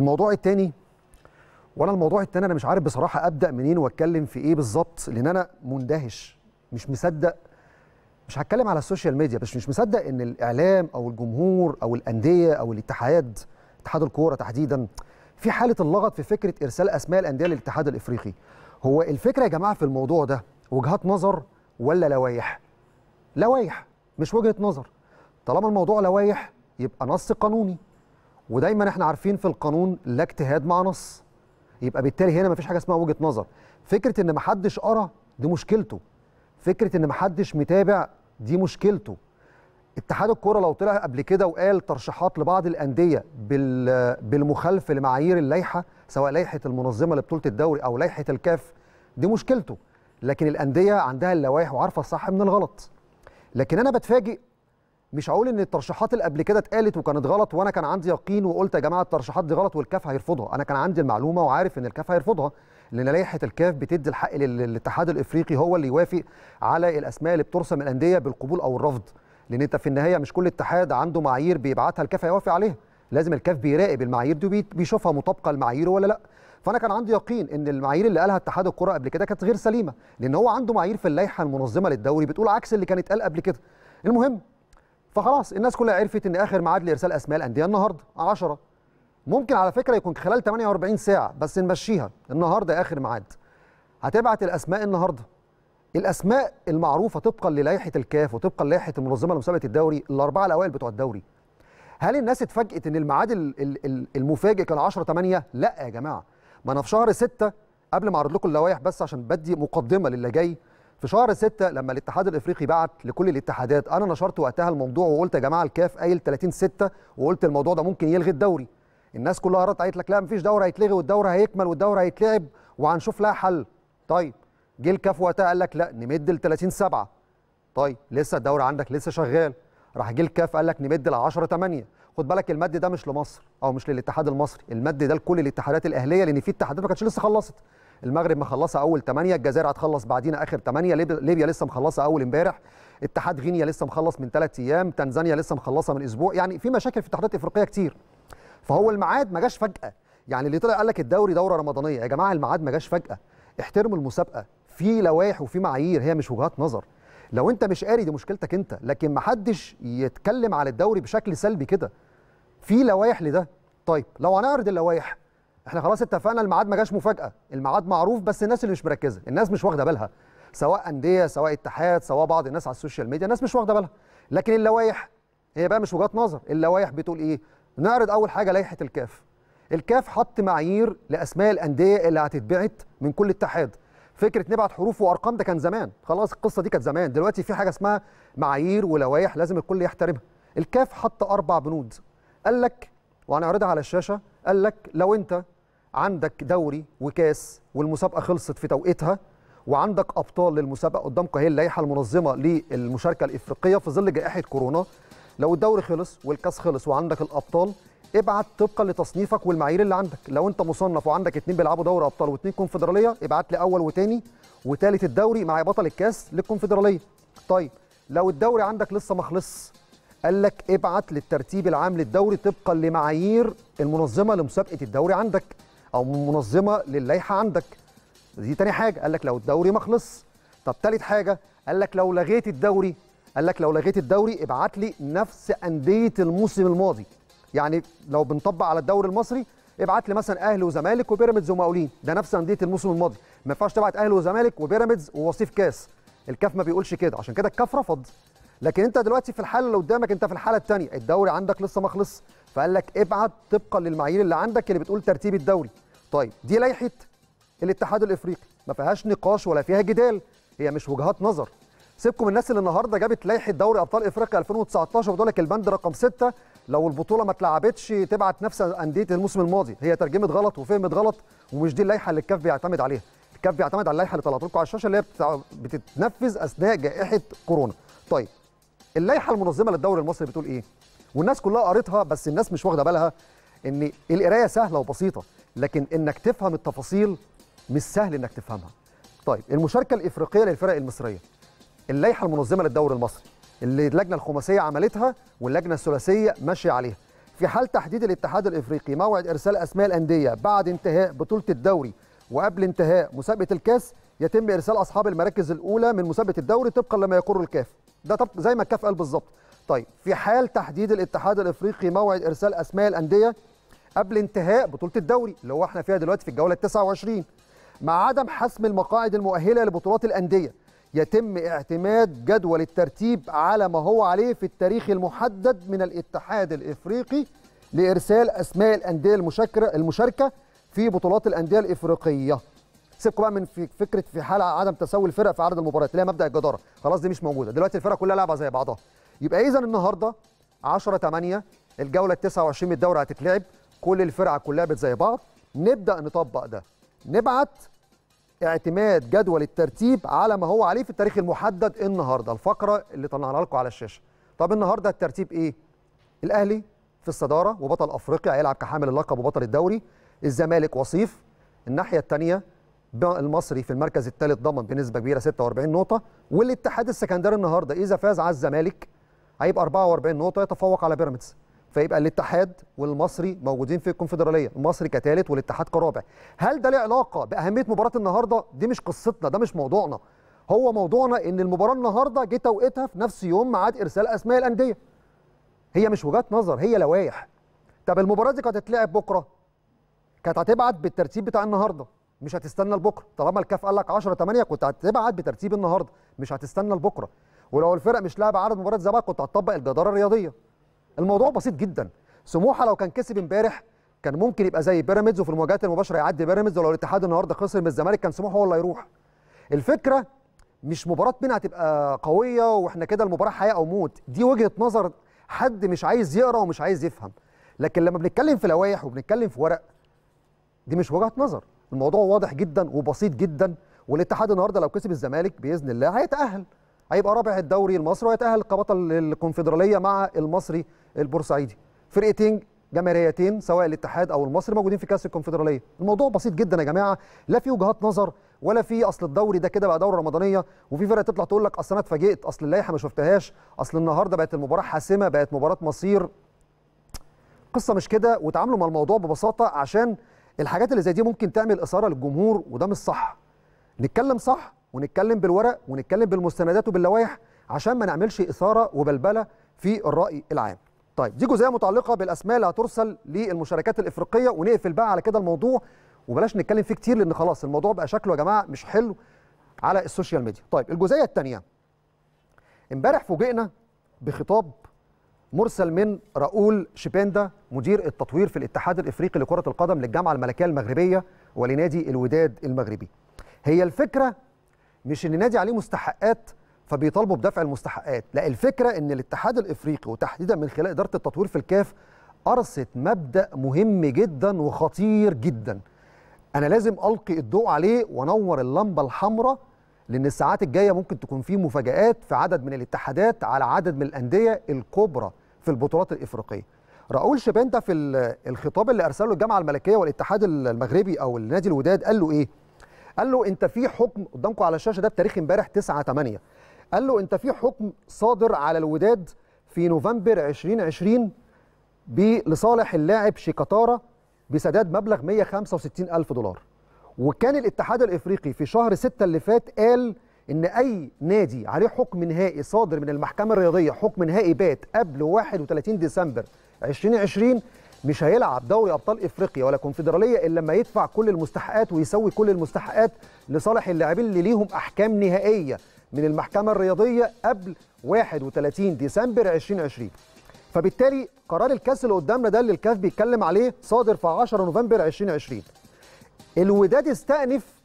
الموضوع الثاني وانا الموضوع الثاني انا مش عارف بصراحه ابدا منين واتكلم في ايه بالظبط لان انا مندهش مش مصدق مش هتكلم على السوشيال ميديا بس مش مصدق ان الاعلام او الجمهور او الانديه او الاتحاد اتحاد الكوره تحديدا في حاله اللغط في فكره ارسال اسماء الانديه للاتحاد الافريقي هو الفكره يا جماعه في الموضوع ده وجهات نظر ولا لوايح لوايح مش وجهه نظر طالما الموضوع لوايح يبقى نص قانوني ودايما احنا عارفين في القانون لا اجتهاد مع نص يبقى بالتالي هنا مفيش حاجه اسمها وجهه نظر فكره ان محدش قرا دي مشكلته فكره ان محدش متابع دي مشكلته اتحاد الكوره لو طلع قبل كده وقال ترشيحات لبعض الانديه بالمخالفه لمعايير اللائحه سواء لائحه المنظمه لبطوله الدوري او لائحه الكاف دي مشكلته لكن الانديه عندها اللوائح وعارفه الصح من الغلط لكن انا بتفاجئ مش هقول ان الترشيحات اللي قبل كده اتقالت وكانت غلط وانا كان عندي يقين وقلت يا جماعه الترشيحات دي غلط والكاف هيرفضها انا كان عندي المعلومه وعارف ان الكاف هيرفضها لان لائحه الكاف بتدي الحق للاتحاد الافريقي هو اللي يوافق على الاسماء اللي بترسم الانديه بالقبول او الرفض لان انت في النهايه مش كل اتحاد عنده معايير بيبعتها الكاف هيوافق عليها لازم الكاف بيراقب المعايير دي بيشوفها مطابقه لمعاييره ولا لا فانا كان عندي يقين ان المعايير اللي قالها اتحاد الكره قبل كده كانت غير سليمه لان هو عنده معايير في اللائحه المنظمه للدوري بتقول عكس اللي كانت قال قبل كده المهم فخلاص الناس كلها عرفت ان اخر ميعاد لارسال اسماء الانديه النهارده 10 ممكن على فكره يكون خلال 48 ساعه بس نمشيها النهارده اخر ميعاد هتبعت الاسماء النهارده الاسماء المعروفه طبقا للائحه الكاف وطبقا للائحه المنظمه لمسابقه الدوري الاربعه الاوائل بتوع الدوري هل الناس اتفاجئت ان الميعاد المفاجئ كان 10 8 لا يا جماعه ما انا في شهر 6 قبل ما اعرض لكم اللوائح بس عشان بدي مقدمه للي جاي في شهر 6 لما الاتحاد الافريقي بعت لكل الاتحادات انا نشرت وقتها الموضوع وقلت يا جماعه الكاف قايل 30 6 وقلت الموضوع ده ممكن يلغي الدوري الناس كلها رد قالت لك لا مفيش دوري هيتلغي والدوري هيكمل والدوري هيتلعب وهنشوف لها حل طيب جه الكاف وقتها قال لك لا نمد ل 30 7 طيب لسه الدوري عندك لسه شغال راح جه الكاف قال لك نمد ل 10 8 خد بالك المد ده مش لمصر او مش للاتحاد المصري المد ده لكل الاتحادات الاهليه لان في اتحادات ما كانتش لسه خلصت المغرب مخلصه اول 8 الجزائر هتخلص بعدين اخر 8 ليبيا لسه مخلصه اول امبارح اتحاد غينيا لسه مخلص من 3 ايام تنزانيا لسه مخلصه من اسبوع يعني في مشاكل في التحديات الافريقيه كتير فهو الميعاد ما جاش فجاه يعني اللي طلع قال لك الدوري دوره رمضانيه يا جماعه الميعاد ما جاش فجاه احترموا المسابقه في لوائح وفي معايير هي مش وجهات نظر لو انت مش قاري دي مشكلتك انت لكن ما حدش يتكلم على الدوري بشكل سلبي كده في لوائح لده طيب لو هنعرض اللوائح احنا خلاص اتفقنا الميعاد ما جاش مفاجاه الميعاد معروف بس الناس اللي مش مركزه الناس مش واخده بالها سواء انديه سواء اتحاد سواء بعض الناس على السوشيال ميديا الناس مش واخده بالها لكن اللوائح هي بقى مش وجهات نظر اللوائح بتقول ايه نعرض اول حاجه لائحه الكاف الكاف حط معايير لاسماء الانديه اللي هتتبعت من كل اتحاد فكره نبعت حروف وارقام ده كان زمان خلاص القصه دي كانت زمان دلوقتي في حاجه اسمها معايير ولوائح لازم الكل يحترمها الكاف حط اربع بنود قال لك وهنعرضها على الشاشه قال لك لو انت عندك دوري وكاس والمسابقه خلصت في توقيتها وعندك ابطال للمسابقه قدامك اهي اللائحه المنظمه للمشاركه الافريقيه في ظل جائحه كورونا لو الدوري خلص والكاس خلص وعندك الابطال ابعت طبقا لتصنيفك والمعايير اللي عندك لو انت مصنف وعندك اتنين بيلعبوا دوري ابطال واتنين كونفدراليه ابعت لي اول وتاني وتالت الدوري مع بطل الكاس للكونفدراليه طيب لو الدوري عندك لسه ما خلصش قال لك ابعت للترتيب العام للدوري طبقا لمعايير المنظمه لمسابقه الدوري عندك او منظمه للائحه عندك دي تاني حاجه قال لك لو الدوري ما طب تالت حاجه قال لك لو لغيت الدوري قال لك لو لغيت الدوري ابعت لي نفس انديه الموسم الماضي يعني لو بنطبق على الدوري المصري ابعت لي مثلا اهلي وزمالك وبيراميدز ومقاولين ده نفس انديه الموسم الماضي ما ينفعش تبعت اهلي وزمالك وبيراميدز ووصيف كاس الكاف ما بيقولش كده عشان كده الكاف رفض لكن انت دلوقتي في الحاله اللي قدامك انت في الحاله الثانيه الدوري عندك لسه ما خلص فقال لك ابعت طبقا للمعايير اللي عندك اللي بتقول ترتيب الدوري طيب دي لائحه الاتحاد الافريقي ما فيهاش نقاش ولا فيها جدال هي مش وجهات نظر سيبكم الناس اللي النهارده جابت لائحه دوري ابطال افريقيا 2019 وتقول لك البند رقم 6 لو البطوله ما اتلعبتش تبعت نفس انديه الموسم الماضي هي ترجمه غلط وفهمت غلط ومش دي اللائحه اللي الكاف بيعتمد عليها الكاف بيعتمد على اللائحه اللي طلعت لكم على الشاشه اللي هي بتتنفذ اثناء جائحه كورونا طيب اللائحه المنظمه للدوري المصري بتقول ايه والناس كلها قريتها بس الناس مش واخده بالها ان القرايه سهله وبسيطه لكن انك تفهم التفاصيل مش سهل انك تفهمها طيب المشاركه الافريقيه للفرق المصريه اللائحه المنظمه للدوري المصري اللي اللجنه الخماسيه عملتها واللجنه الثلاثيه ماشيه عليها في حال تحديد الاتحاد الافريقي موعد ارسال اسماء الانديه بعد انتهاء بطوله الدوري وقبل انتهاء مسابقه الكاس يتم ارسال اصحاب المراكز الاولى من مسابقه الدوري طبقا لما يقر الكاف ده طب زي ما الكاف قال بالظبط طيب في حال تحديد الاتحاد الافريقي موعد ارسال اسماء الانديه قبل انتهاء بطوله الدوري اللي هو احنا فيها دلوقتي في الجوله 29 مع عدم حسم المقاعد المؤهله لبطولات الانديه يتم اعتماد جدول الترتيب على ما هو عليه في التاريخ المحدد من الاتحاد الافريقي لارسال اسماء الانديه المشاركه في بطولات الانديه الافريقيه سيبكم بقى من في فكره في حاله عدم تساوي الفرق في عدد المباريات اللي هي مبدا الجداره خلاص دي مش موجوده دلوقتي الفرق كلها لعبه زي بعضها يبقى اذا النهارده 10 8 الجوله ال 29 من الدوري هتتلعب كل الفرقه كلها لعبت زي بعض نبدا نطبق ده نبعت اعتماد جدول الترتيب على ما هو عليه في التاريخ المحدد النهارده الفقره اللي طلعناها لكم على الشاشه طب النهارده الترتيب ايه الاهلي في الصداره وبطل افريقيا هيلعب كحامل اللقب وبطل الدوري الزمالك وصيف الناحيه الثانيه المصري في المركز الثالث ضمن بنسبه كبيره 46 نقطه والاتحاد السكندري النهارده اذا فاز على الزمالك هيبقى 44 نقطه يتفوق على بيراميدز فيبقى الاتحاد والمصري موجودين في الكونفدراليه المصري كثالث والاتحاد كرابع هل ده له علاقه باهميه مباراه النهارده دي مش قصتنا ده مش موضوعنا هو موضوعنا ان المباراه النهارده جه توقيتها في نفس يوم ميعاد ارسال اسماء الانديه هي مش وجهات نظر هي لوائح طب المباراه دي كانت هتتلعب بكره كانت هتبعت بالترتيب بتاع النهارده مش هتستنى لبكره طالما الكاف قال لك 10 8 كنت هتبعت بترتيب النهارده مش هتستنى لبكره ولو الفرق مش لاعبه عدد مباريات زي كنت هتطبق الجداره الرياضيه الموضوع بسيط جدا سموحه لو كان كسب امبارح كان ممكن يبقى زي بيراميدز وفي المواجهات المباشره يعدي بيراميدز ولو الاتحاد النهارده خسر من الزمالك كان سموحه هو اللي هيروح الفكره مش مباراه مين هتبقى قويه واحنا كده المباراه حياه او موت دي وجهه نظر حد مش عايز يقرا ومش عايز يفهم لكن لما بنتكلم في لوائح وبنتكلم في ورق دي مش وجهه نظر الموضوع واضح جدا وبسيط جدا والاتحاد النهارده لو كسب الزمالك باذن الله هيتاهل هيبقى رابع الدوري المصري وهيتاهل كبطل الكونفدراليه مع المصري البورسعيدي فرقتين جماهيريتين سواء الاتحاد او المصري موجودين في كاس الكونفدراليه الموضوع بسيط جدا يا جماعه لا في وجهات نظر ولا في اصل الدوري ده كده بقى دوره رمضانيه وفي فرقه تطلع تقول لك اصل انا اتفاجئت اصل اللائحه ما شفتهاش اصل النهارده بقت المباراه حاسمه بقت مباراه مصير قصه مش كده وتعاملوا مع الموضوع ببساطه عشان الحاجات اللي زي دي ممكن تعمل اثاره للجمهور وده مش صح نتكلم صح ونتكلم بالورق ونتكلم بالمستندات وباللوائح عشان ما نعملش اثاره وبلبله في الراي العام طيب دي جزئيه متعلقه بالاسماء اللي هترسل للمشاركات الافريقيه ونقفل بقى على كده الموضوع وبلاش نتكلم فيه كتير لان خلاص الموضوع بقى شكله يا جماعه مش حلو على السوشيال ميديا طيب الجزئيه الثانيه امبارح فوجئنا بخطاب مرسل من راؤول شيباندا مدير التطوير في الاتحاد الافريقي لكره القدم للجامعه الملكيه المغربيه ولنادي الوداد المغربي. هي الفكره مش ان النادي عليه مستحقات فبيطالبوا بدفع المستحقات، لا الفكره ان الاتحاد الافريقي وتحديدا من خلال اداره التطوير في الكاف ارست مبدا مهم جدا وخطير جدا. انا لازم القي الضوء عليه وانور اللمبه الحمراء لان الساعات الجايه ممكن تكون في مفاجات في عدد من الاتحادات على عدد من الانديه الكبرى في البطولات الافريقيه راؤول ده في الخطاب اللي ارسله الجامعه الملكيه والاتحاد المغربي او النادي الوداد قال له ايه قال له انت في حكم قدامكم على الشاشه ده بتاريخ امبارح 9 8 قال له انت في حكم صادر على الوداد في نوفمبر 2020 لصالح اللاعب شيكاتارا بسداد مبلغ 165 ألف دولار وكان الاتحاد الإفريقي في شهر 6 اللي فات قال ان اي نادي عليه حكم نهائي صادر من المحكمه الرياضيه حكم نهائي بات قبل 31 ديسمبر 2020 مش هيلعب دوري ابطال افريقيا ولا كونفدراليه الا لما يدفع كل المستحقات ويسوي كل المستحقات لصالح اللاعبين اللي ليهم احكام نهائيه من المحكمه الرياضيه قبل 31 ديسمبر 2020 فبالتالي قرار الكاس اللي قدامنا ده اللي الكاف بيتكلم عليه صادر في 10 نوفمبر 2020 الوداد استأنف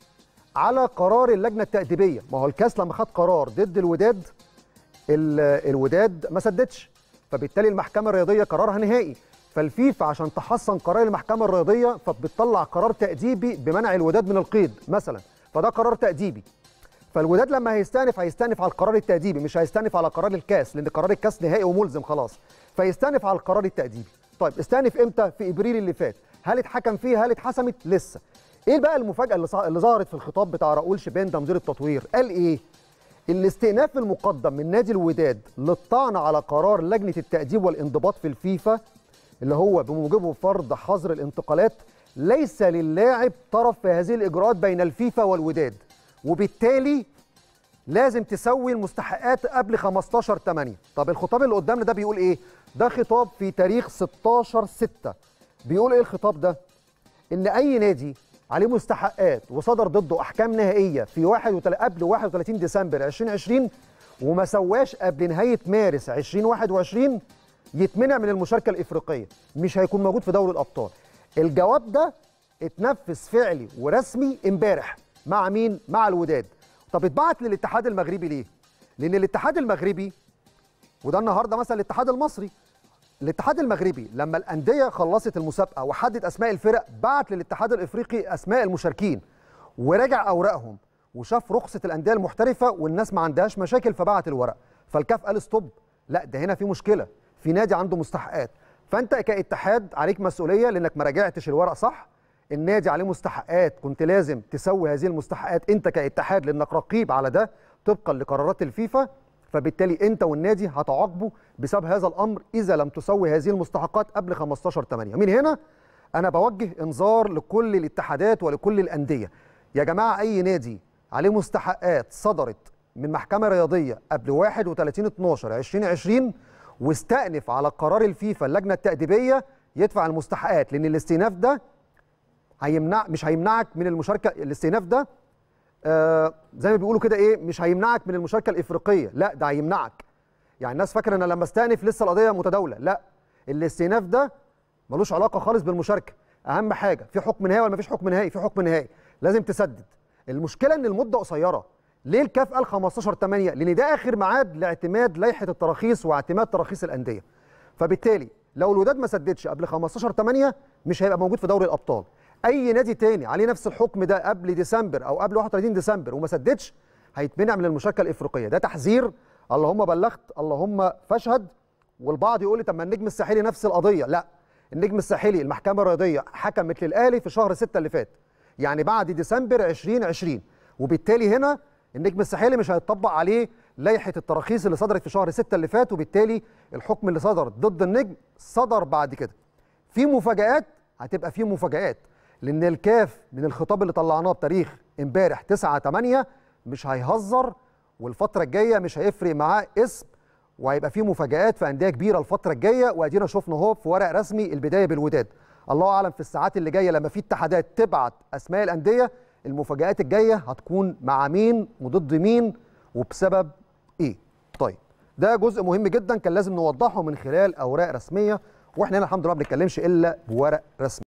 على قرار اللجنه التاديبيه ما هو الكاس لما خد قرار ضد الوداد الوداد ما سددش فبالتالي المحكمه الرياضيه قرارها نهائي فالفيفا عشان تحصن قرار المحكمه الرياضيه فبتطلع قرار تاديبي بمنع الوداد من القيد مثلا فده قرار تاديبي فالوداد لما هيستأنف هيستأنف على القرار التأديبي مش هيستأنف على قرار الكاس لأن قرار الكاس نهائي وملزم خلاص فيستأنف على القرار التأديبي طيب استأنف إمتى في إبريل اللي فات هل اتحكم فيه هل اتحسمت لسه ايه بقى المفاجاه اللي, ظهرت في الخطاب بتاع راؤول شبان ده مدير التطوير قال ايه الاستئناف المقدم من نادي الوداد للطعن على قرار لجنه التاديب والانضباط في الفيفا اللي هو بموجبه فرض حظر الانتقالات ليس للاعب طرف في هذه الاجراءات بين الفيفا والوداد وبالتالي لازم تسوي المستحقات قبل 15 8 طب الخطاب اللي قدامنا ده بيقول ايه ده خطاب في تاريخ 16 6 بيقول ايه الخطاب ده ان اي نادي عليه مستحقات وصدر ضده احكام نهائيه في وتل... قبل 31 ديسمبر 2020 وما سواش قبل نهايه مارس 2021 يتمنع من المشاركه الافريقيه مش هيكون موجود في دوري الابطال الجواب ده اتنفذ فعلي ورسمي امبارح مع مين مع الوداد طب اتبعت للاتحاد المغربي ليه لان الاتحاد المغربي وده النهارده مثلا الاتحاد المصري الاتحاد المغربي لما الانديه خلصت المسابقه وحدد اسماء الفرق بعت للاتحاد الافريقي اسماء المشاركين وراجع اوراقهم وشاف رخصه الانديه المحترفه والناس ما عندهاش مشاكل فبعت الورق فالكاف قال ستوب لا ده هنا في مشكله في نادي عنده مستحقات فانت كاتحاد عليك مسؤوليه لانك ما راجعتش الورق صح النادي عليه مستحقات كنت لازم تسوي هذه المستحقات انت كاتحاد لانك رقيب على ده طبقا لقرارات الفيفا فبالتالي انت والنادي هتعاقبه بسبب هذا الامر اذا لم تسوي هذه المستحقات قبل 15 8 من هنا انا بوجه انذار لكل الاتحادات ولكل الانديه يا جماعه اي نادي عليه مستحقات صدرت من محكمه رياضيه قبل 31 12 2020 واستأنف على قرار الفيفا اللجنه التأديبيه يدفع المستحقات لان الاستئناف ده هيمنع مش هيمنعك من المشاركه الاستئناف ده آه، زي ما بيقولوا كده ايه مش هيمنعك من المشاركه الافريقيه لا ده هيمنعك يعني الناس فاكره ان لما استأنف لسه القضيه متداوله لا الاستئناف ده ملوش علاقه خالص بالمشاركه اهم حاجه في حكم نهائي ولا مفيش حكم نهائي في حكم نهائي لازم تسدد المشكله ان المده قصيره ليه الكاف قال 15 8 لان ده اخر ميعاد لاعتماد لائحه التراخيص واعتماد تراخيص الانديه فبالتالي لو الوداد ما سددش قبل 15 8 مش هيبقى موجود في دوري الابطال اي نادي تاني عليه نفس الحكم ده قبل ديسمبر او قبل 31 ديسمبر وما سددش هيتمنع من المشاركه الافريقيه ده تحذير اللهم بلغت اللهم فاشهد والبعض يقول لي طب ما النجم الساحلي نفس القضيه لا النجم الساحلي المحكمه الرياضيه حكمت للاهلي في شهر 6 اللي فات يعني بعد ديسمبر 2020 وبالتالي هنا النجم الساحلي مش هيتطبق عليه لائحه التراخيص اللي صدرت في شهر 6 اللي فات وبالتالي الحكم اللي صدر ضد النجم صدر بعد كده في مفاجات هتبقى في مفاجات لان الكاف من الخطاب اللي طلعناه بتاريخ امبارح 9 8 مش هيهزر والفتره الجايه مش هيفرق معاه اسم وهيبقى فيه مفاجآت في أندية كبيرة الفترة الجاية وأدينا شفنا أهو في ورق رسمي البداية بالوداد. الله أعلم في الساعات اللي جاية لما في اتحادات تبعت أسماء الأندية المفاجآت الجاية هتكون مع مين وضد مين وبسبب إيه. طيب ده جزء مهم جدا كان لازم نوضحه من خلال أوراق رسمية واحنا هنا الحمد لله ما بنتكلمش إلا بورق رسمي.